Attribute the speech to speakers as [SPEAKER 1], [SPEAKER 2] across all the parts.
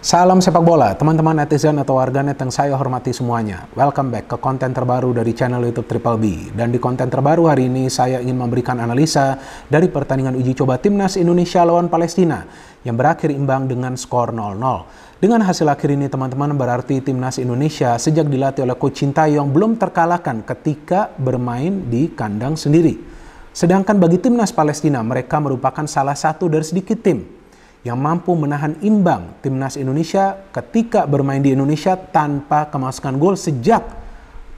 [SPEAKER 1] Salam sepak bola, teman-teman netizen atau warganet yang saya hormati semuanya. Welcome back ke konten terbaru dari channel YouTube Triple B. Dan di konten terbaru hari ini saya ingin memberikan analisa dari pertandingan uji coba Timnas Indonesia lawan Palestina yang berakhir imbang dengan skor 0-0. Dengan hasil akhir ini teman-teman berarti Timnas Indonesia sejak dilatih oleh Coach Sintayong belum terkalahkan ketika bermain di kandang sendiri. Sedangkan bagi Timnas Palestina mereka merupakan salah satu dari sedikit tim yang mampu menahan imbang timnas Indonesia ketika bermain di Indonesia tanpa kemasukan gol sejak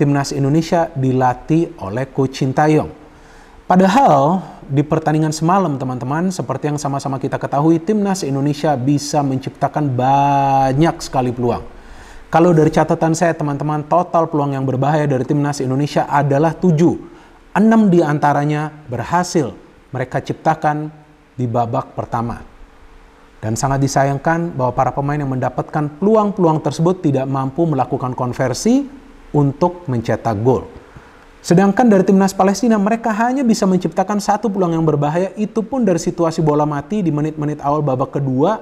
[SPEAKER 1] timnas Indonesia dilatih oleh Coach Sintayong. Padahal di pertandingan semalam teman-teman seperti yang sama-sama kita ketahui timnas Indonesia bisa menciptakan banyak sekali peluang. Kalau dari catatan saya teman-teman total peluang yang berbahaya dari timnas Indonesia adalah 7. 6 diantaranya berhasil mereka ciptakan di babak pertama. Dan sangat disayangkan bahwa para pemain yang mendapatkan peluang-peluang tersebut tidak mampu melakukan konversi untuk mencetak gol. Sedangkan dari timnas Palestina mereka hanya bisa menciptakan satu peluang yang berbahaya itu pun dari situasi bola mati di menit-menit awal babak kedua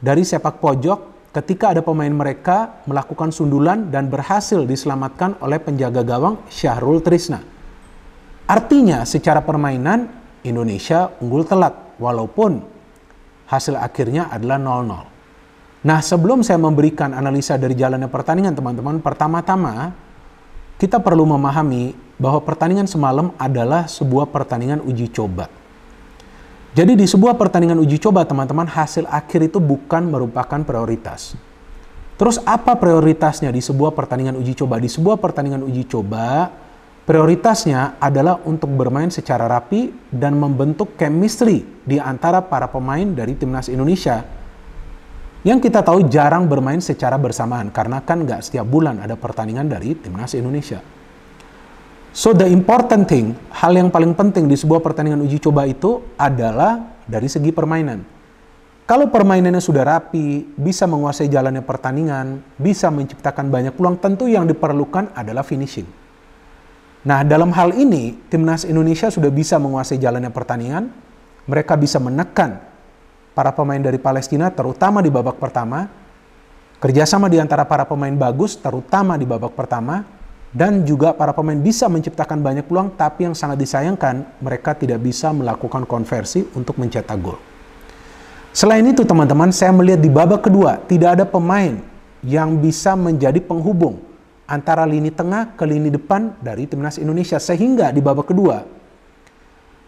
[SPEAKER 1] dari sepak pojok ketika ada pemain mereka melakukan sundulan dan berhasil diselamatkan oleh penjaga gawang Syahrul Trisna. Artinya secara permainan Indonesia unggul telak walaupun hasil akhirnya adalah 0-0. Nah, sebelum saya memberikan analisa dari jalannya pertandingan, teman-teman, pertama-tama kita perlu memahami bahwa pertandingan semalam adalah sebuah pertandingan uji coba. Jadi di sebuah pertandingan uji coba, teman-teman, hasil akhir itu bukan merupakan prioritas. Terus apa prioritasnya di sebuah pertandingan uji coba? Di sebuah pertandingan uji coba, Prioritasnya adalah untuk bermain secara rapi dan membentuk chemistry di antara para pemain dari timnas Indonesia yang kita tahu jarang bermain secara bersamaan karena kan nggak setiap bulan ada pertandingan dari timnas Indonesia. So the important thing, hal yang paling penting di sebuah pertandingan uji coba itu adalah dari segi permainan. Kalau permainannya sudah rapi, bisa menguasai jalannya pertandingan, bisa menciptakan banyak peluang, tentu yang diperlukan adalah finishing. Nah, dalam hal ini, timnas Indonesia sudah bisa menguasai jalannya pertandingan. Mereka bisa menekan para pemain dari Palestina, terutama di babak pertama. Kerjasama di antara para pemain bagus, terutama di babak pertama. Dan juga para pemain bisa menciptakan banyak peluang, tapi yang sangat disayangkan, mereka tidak bisa melakukan konversi untuk mencetak gol. Selain itu, teman-teman, saya melihat di babak kedua, tidak ada pemain yang bisa menjadi penghubung antara lini tengah ke lini depan dari timnas Indonesia sehingga di babak kedua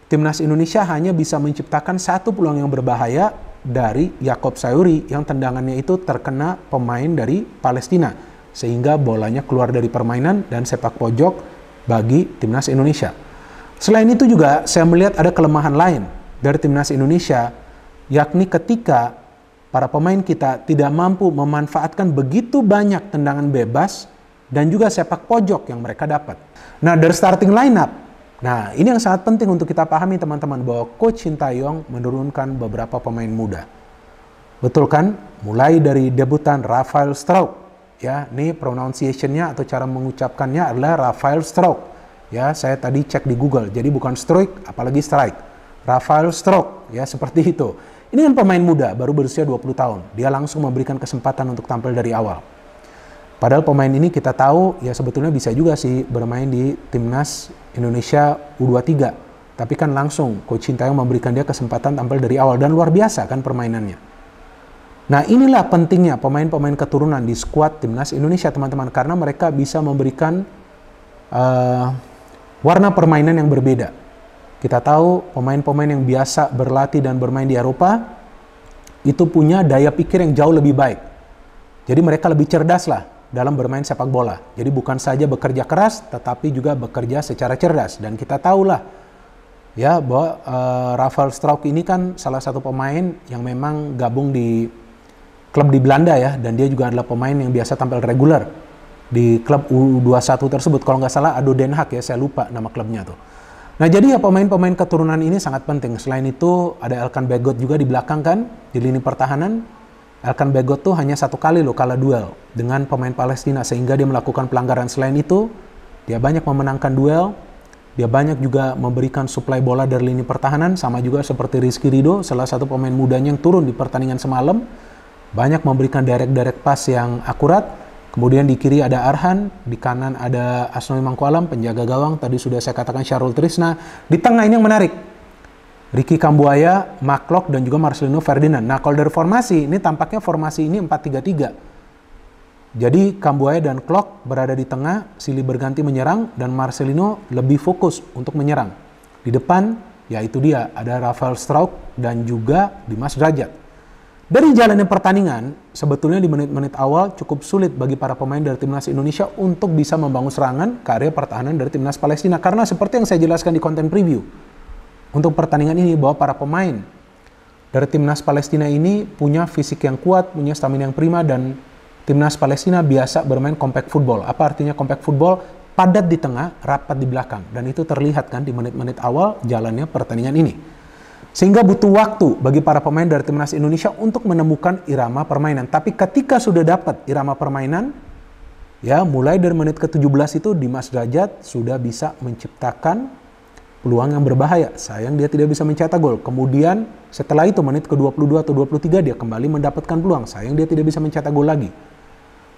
[SPEAKER 1] timnas Indonesia hanya bisa menciptakan satu peluang yang berbahaya dari Yakob Sayuri yang tendangannya itu terkena pemain dari Palestina sehingga bolanya keluar dari permainan dan sepak pojok bagi timnas Indonesia. Selain itu juga saya melihat ada kelemahan lain dari timnas Indonesia yakni ketika para pemain kita tidak mampu memanfaatkan begitu banyak tendangan bebas dan juga sepak pojok yang mereka dapat. Nah, dari starting lineup. Nah, ini yang sangat penting untuk kita pahami teman-teman bahwa coach Sintayong menurunkan beberapa pemain muda. Betul kan? Mulai dari debutan Rafael Strauch ya. Ini pronunciation-nya atau cara mengucapkannya adalah Rafael Strauch. Ya, saya tadi cek di Google. Jadi bukan strike apalagi strike. Rafael Strauch ya seperti itu. Ini kan pemain muda baru berusia 20 tahun. Dia langsung memberikan kesempatan untuk tampil dari awal. Padahal pemain ini kita tahu ya sebetulnya bisa juga sih bermain di timnas Indonesia U23. Tapi kan langsung coach Sintayong memberikan dia kesempatan tampil dari awal dan luar biasa kan permainannya. Nah inilah pentingnya pemain-pemain keturunan di skuad timnas Indonesia teman-teman karena mereka bisa memberikan uh, warna permainan yang berbeda. Kita tahu pemain-pemain yang biasa berlatih dan bermain di Eropa itu punya daya pikir yang jauh lebih baik. Jadi mereka lebih cerdas lah dalam bermain sepak bola. Jadi bukan saja bekerja keras, tetapi juga bekerja secara cerdas. Dan kita tahulah ya bahwa uh, Rafael ini kan salah satu pemain yang memang gabung di klub di Belanda ya, dan dia juga adalah pemain yang biasa tampil reguler di klub U21 tersebut. Kalau nggak salah Ado Den Haag ya, saya lupa nama klubnya tuh. Nah jadi ya pemain-pemain keturunan ini sangat penting. Selain itu ada Elkan Begot juga di belakang kan, di lini pertahanan Elkan Begot tuh hanya satu kali loh kalah duel dengan pemain Palestina sehingga dia melakukan pelanggaran selain itu dia banyak memenangkan duel dia banyak juga memberikan suplai bola dari lini pertahanan sama juga seperti Rizky Rido salah satu pemain mudanya yang turun di pertandingan semalam banyak memberikan direct-direct pas yang akurat kemudian di kiri ada Arhan di kanan ada Asnoi Mangkualam penjaga gawang tadi sudah saya katakan Syarul Trisna di tengah ini yang menarik Ricky Kambuaya, Maklok, dan juga Marcelino Ferdinand. Nah, kalau dari formasi, ini tampaknya formasi ini 4-3-3. Jadi, Kambuaya dan Klok berada di tengah, Sili berganti menyerang, dan Marcelino lebih fokus untuk menyerang. Di depan, yaitu dia, ada Rafael Strauk dan juga Dimas Derajat. Dari jalannya pertandingan, sebetulnya di menit-menit awal cukup sulit bagi para pemain dari timnas Indonesia untuk bisa membangun serangan karya pertahanan dari timnas Palestina. Karena seperti yang saya jelaskan di konten preview, untuk pertandingan ini bahwa para pemain dari timnas Palestina ini punya fisik yang kuat, punya stamina yang prima dan timnas Palestina biasa bermain compact football. Apa artinya compact football? Padat di tengah, rapat di belakang dan itu terlihat kan di menit-menit awal jalannya pertandingan ini. Sehingga butuh waktu bagi para pemain dari timnas Indonesia untuk menemukan irama permainan. Tapi ketika sudah dapat irama permainan, ya mulai dari menit ke-17 itu Dimas Derajat sudah bisa menciptakan peluang yang berbahaya. Sayang dia tidak bisa mencetak gol. Kemudian setelah itu menit ke-22 atau 23 dia kembali mendapatkan peluang. Sayang dia tidak bisa mencetak gol lagi.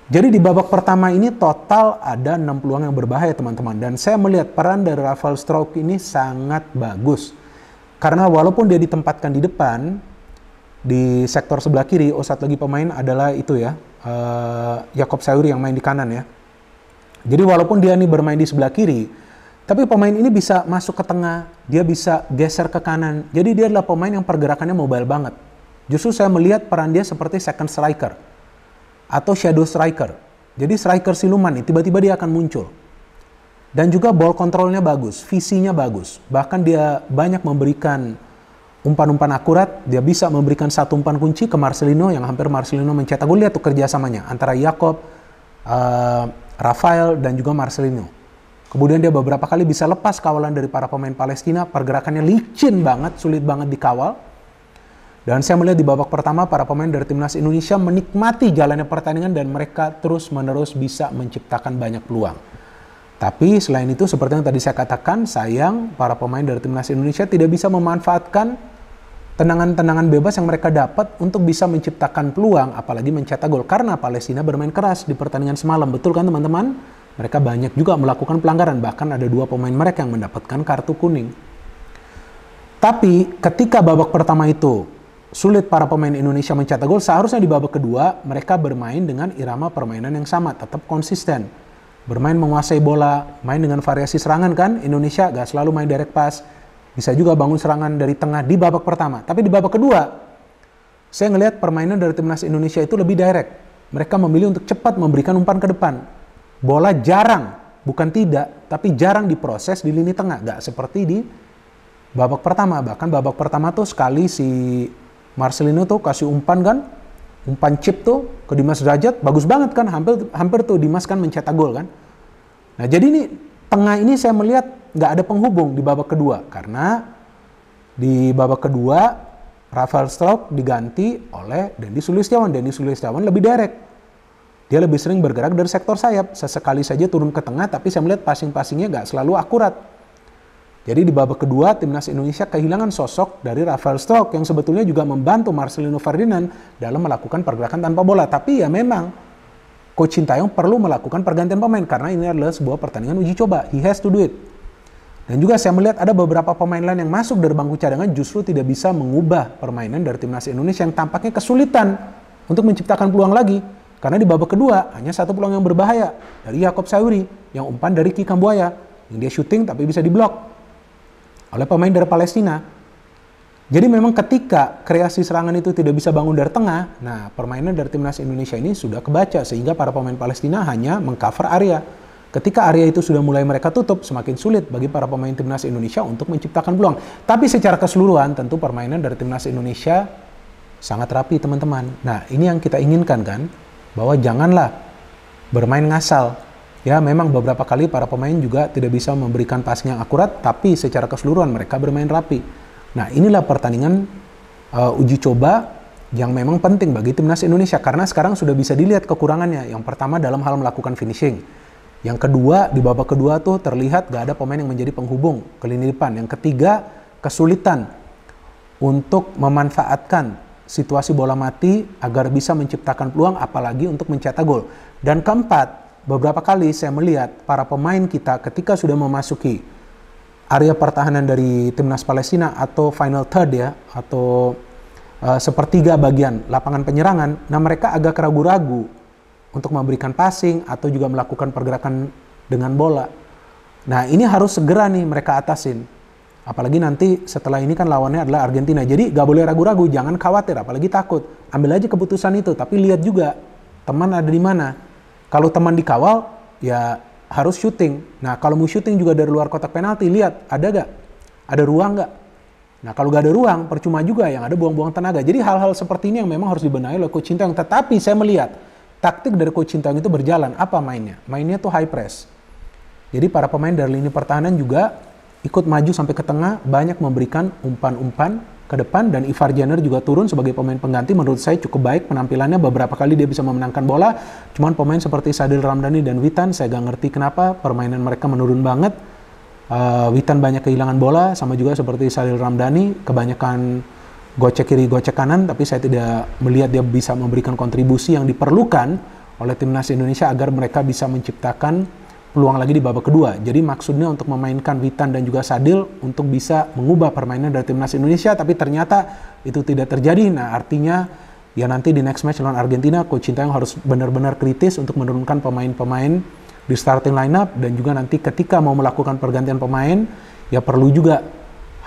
[SPEAKER 1] Jadi di babak pertama ini total ada 6 peluang yang berbahaya teman-teman. Dan saya melihat peran dari Rafael Stroke ini sangat bagus. Karena walaupun dia ditempatkan di depan, di sektor sebelah kiri, oh satu lagi pemain adalah itu ya, uh, Jakob Sayuri yang main di kanan ya. Jadi walaupun dia ini bermain di sebelah kiri, tapi pemain ini bisa masuk ke tengah, dia bisa geser ke kanan. Jadi dia adalah pemain yang pergerakannya mobile banget. Justru saya melihat peran dia seperti second striker atau shadow striker. Jadi striker siluman nih, tiba-tiba dia akan muncul. Dan juga ball controlnya bagus, visinya bagus. Bahkan dia banyak memberikan umpan-umpan akurat, dia bisa memberikan satu umpan kunci ke Marcelino yang hampir Marcelino mencetak. Gue lihat tuh kerjasamanya antara Jacob, uh, eh, Rafael, dan juga Marcelino Kemudian dia beberapa kali bisa lepas kawalan dari para pemain Palestina, pergerakannya licin banget, sulit banget dikawal. Dan saya melihat di babak pertama para pemain dari timnas Indonesia menikmati jalannya pertandingan dan mereka terus-menerus bisa menciptakan banyak peluang. Tapi selain itu seperti yang tadi saya katakan, sayang para pemain dari timnas Indonesia tidak bisa memanfaatkan tenangan-tenangan bebas yang mereka dapat untuk bisa menciptakan peluang apalagi mencetak gol karena Palestina bermain keras di pertandingan semalam. Betul kan teman-teman? Mereka banyak juga melakukan pelanggaran, bahkan ada dua pemain mereka yang mendapatkan kartu kuning. Tapi ketika babak pertama itu sulit para pemain Indonesia mencetak gol, seharusnya di babak kedua mereka bermain dengan irama permainan yang sama, tetap konsisten. Bermain menguasai bola, main dengan variasi serangan kan, Indonesia gak selalu main direct pass, bisa juga bangun serangan dari tengah di babak pertama. Tapi di babak kedua, saya ngelihat permainan dari timnas Indonesia itu lebih direct. Mereka memilih untuk cepat memberikan umpan ke depan bola jarang, bukan tidak, tapi jarang diproses di lini tengah. Gak seperti di babak pertama. Bahkan babak pertama tuh sekali si Marcelino tuh kasih umpan kan, umpan chip tuh ke Dimas Derajat, bagus banget kan, hampir hampir tuh Dimas kan mencetak gol kan. Nah jadi ini tengah ini saya melihat nggak ada penghubung di babak kedua karena di babak kedua Rafael Stroke diganti oleh Dendi Sulistiawan. Dendi Sulistiawan lebih direct dia lebih sering bergerak dari sektor sayap. Sesekali saja turun ke tengah, tapi saya melihat passing-passingnya nggak selalu akurat. Jadi di babak kedua, timnas Indonesia kehilangan sosok dari Rafael Stok yang sebetulnya juga membantu Marcelino Ferdinand dalam melakukan pergerakan tanpa bola. Tapi ya memang, Coach Cintayong perlu melakukan pergantian pemain karena ini adalah sebuah pertandingan uji coba. He has to do it. Dan juga saya melihat ada beberapa pemain lain yang masuk dari bangku cadangan justru tidak bisa mengubah permainan dari timnas Indonesia yang tampaknya kesulitan untuk menciptakan peluang lagi. Karena di babak kedua hanya satu peluang yang berbahaya dari Yakob Sawiri yang umpan dari Ki Kambuaya yang dia syuting tapi bisa diblok oleh pemain dari Palestina. Jadi memang ketika kreasi serangan itu tidak bisa bangun dari tengah, nah permainan dari timnas Indonesia ini sudah kebaca sehingga para pemain Palestina hanya mengcover area. Ketika area itu sudah mulai mereka tutup, semakin sulit bagi para pemain timnas Indonesia untuk menciptakan peluang. Tapi secara keseluruhan tentu permainan dari timnas Indonesia sangat rapi teman-teman. Nah ini yang kita inginkan kan bahwa janganlah bermain ngasal. Ya, memang beberapa kali para pemain juga tidak bisa memberikan passing yang akurat, tapi secara keseluruhan mereka bermain rapi. Nah, inilah pertandingan uh, uji coba yang memang penting bagi timnas Indonesia karena sekarang sudah bisa dilihat kekurangannya. Yang pertama dalam hal melakukan finishing. Yang kedua, di babak kedua tuh terlihat gak ada pemain yang menjadi penghubung ke lini depan. Yang ketiga, kesulitan untuk memanfaatkan situasi bola mati agar bisa menciptakan peluang apalagi untuk mencetak gol. Dan keempat, beberapa kali saya melihat para pemain kita ketika sudah memasuki area pertahanan dari timnas Palestina atau final third ya atau uh, sepertiga bagian lapangan penyerangan, nah mereka agak ragu-ragu untuk memberikan passing atau juga melakukan pergerakan dengan bola. Nah, ini harus segera nih mereka atasin. Apalagi nanti setelah ini kan lawannya adalah Argentina. Jadi gak boleh ragu-ragu, jangan khawatir, apalagi takut. Ambil aja keputusan itu, tapi lihat juga teman ada di mana. Kalau teman dikawal, ya harus syuting. Nah kalau mau syuting juga dari luar kotak penalti, lihat ada gak? Ada ruang gak? Nah kalau gak ada ruang, percuma juga yang ada buang-buang tenaga. Jadi hal-hal seperti ini yang memang harus dibenahi oleh Coach Sintayong. Tetapi saya melihat, taktik dari Coach Sintayong itu berjalan. Apa mainnya? Mainnya tuh high press. Jadi para pemain dari lini pertahanan juga ikut maju sampai ke tengah, banyak memberikan umpan-umpan ke depan dan Ivar Jenner juga turun sebagai pemain pengganti menurut saya cukup baik penampilannya beberapa kali dia bisa memenangkan bola cuman pemain seperti Sadil Ramdhani dan Witan saya gak ngerti kenapa permainan mereka menurun banget uh, Witan banyak kehilangan bola sama juga seperti Sadil Ramdhani kebanyakan gocek kiri gocek kanan tapi saya tidak melihat dia bisa memberikan kontribusi yang diperlukan oleh timnas Indonesia agar mereka bisa menciptakan peluang lagi di babak kedua. Jadi maksudnya untuk memainkan Witan dan juga Sadil untuk bisa mengubah permainan dari timnas Indonesia, tapi ternyata itu tidak terjadi. Nah artinya ya nanti di next match lawan Argentina, Coach Cinta yang harus benar-benar kritis untuk menurunkan pemain-pemain di starting lineup dan juga nanti ketika mau melakukan pergantian pemain, ya perlu juga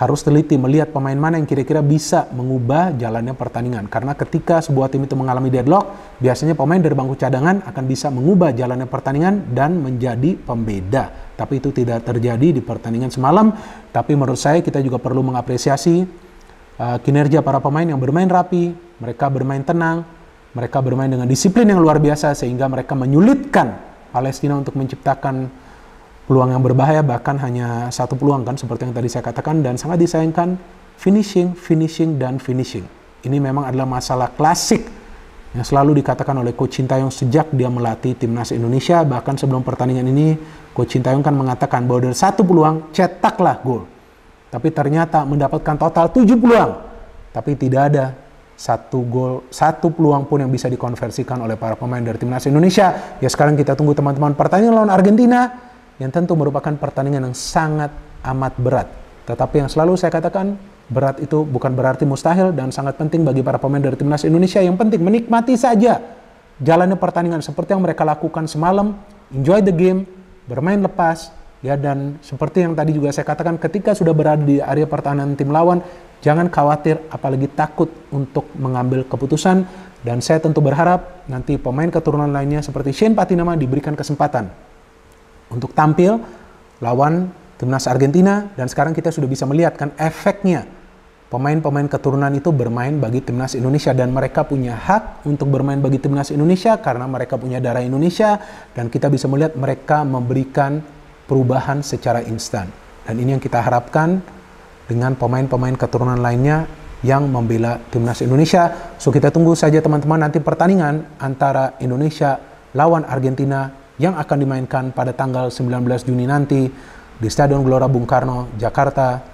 [SPEAKER 1] harus teliti melihat pemain mana yang kira-kira bisa mengubah jalannya pertandingan. Karena ketika sebuah tim itu mengalami deadlock, Biasanya pemain dari bangku cadangan akan bisa mengubah jalannya pertandingan dan menjadi pembeda. Tapi itu tidak terjadi di pertandingan semalam. Tapi menurut saya kita juga perlu mengapresiasi uh, kinerja para pemain yang bermain rapi, mereka bermain tenang, mereka bermain dengan disiplin yang luar biasa sehingga mereka menyulitkan Palestina untuk menciptakan peluang yang berbahaya bahkan hanya satu peluang kan seperti yang tadi saya katakan dan sangat disayangkan finishing, finishing dan finishing. Ini memang adalah masalah klasik yang selalu dikatakan oleh Coach Sintayong sejak dia melatih timnas Indonesia bahkan sebelum pertandingan ini Coach Sintayong kan mengatakan bahwa dari satu peluang cetaklah gol tapi ternyata mendapatkan total tujuh peluang tapi tidak ada satu gol satu peluang pun yang bisa dikonversikan oleh para pemain dari timnas Indonesia ya sekarang kita tunggu teman-teman pertandingan lawan Argentina yang tentu merupakan pertandingan yang sangat amat berat tetapi yang selalu saya katakan Berat itu bukan berarti mustahil dan sangat penting bagi para pemain dari timnas Indonesia. Yang penting menikmati saja jalannya pertandingan seperti yang mereka lakukan semalam. Enjoy the game, bermain lepas, ya dan seperti yang tadi juga saya katakan ketika sudah berada di area pertahanan tim lawan, jangan khawatir apalagi takut untuk mengambil keputusan dan saya tentu berharap nanti pemain keturunan lainnya seperti Shane Patinama diberikan kesempatan untuk tampil lawan timnas Argentina dan sekarang kita sudah bisa melihatkan efeknya pemain-pemain keturunan itu bermain bagi timnas Indonesia dan mereka punya hak untuk bermain bagi timnas Indonesia karena mereka punya darah Indonesia dan kita bisa melihat mereka memberikan perubahan secara instan. Dan ini yang kita harapkan dengan pemain-pemain keturunan lainnya yang membela timnas Indonesia. So kita tunggu saja teman-teman nanti pertandingan antara Indonesia lawan Argentina yang akan dimainkan pada tanggal 19 Juni nanti di Stadion Gelora Bung Karno, Jakarta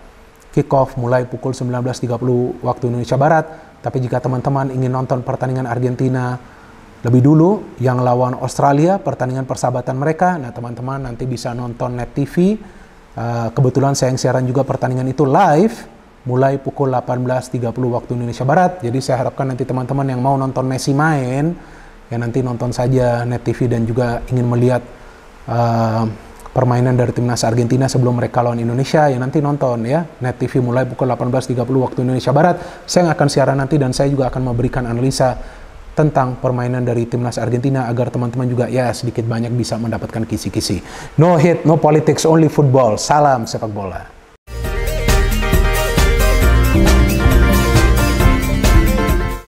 [SPEAKER 1] kick off mulai pukul 19.30 waktu Indonesia Barat. Tapi jika teman-teman ingin nonton pertandingan Argentina lebih dulu yang lawan Australia pertandingan persahabatan mereka, nah teman-teman nanti bisa nonton Net TV. Eh, kebetulan saya yang siaran juga pertandingan itu live mulai pukul 18.30 waktu Indonesia Barat. Jadi saya harapkan nanti teman-teman yang mau nonton Messi main ya nanti nonton saja Net TV dan juga ingin melihat eh, permainan dari timnas Argentina sebelum mereka lawan Indonesia ya nanti nonton ya Net TV mulai pukul 18.30 waktu Indonesia Barat saya akan siaran nanti dan saya juga akan memberikan analisa tentang permainan dari timnas Argentina agar teman-teman juga ya sedikit banyak bisa mendapatkan kisi-kisi no hit no politics only football salam sepak bola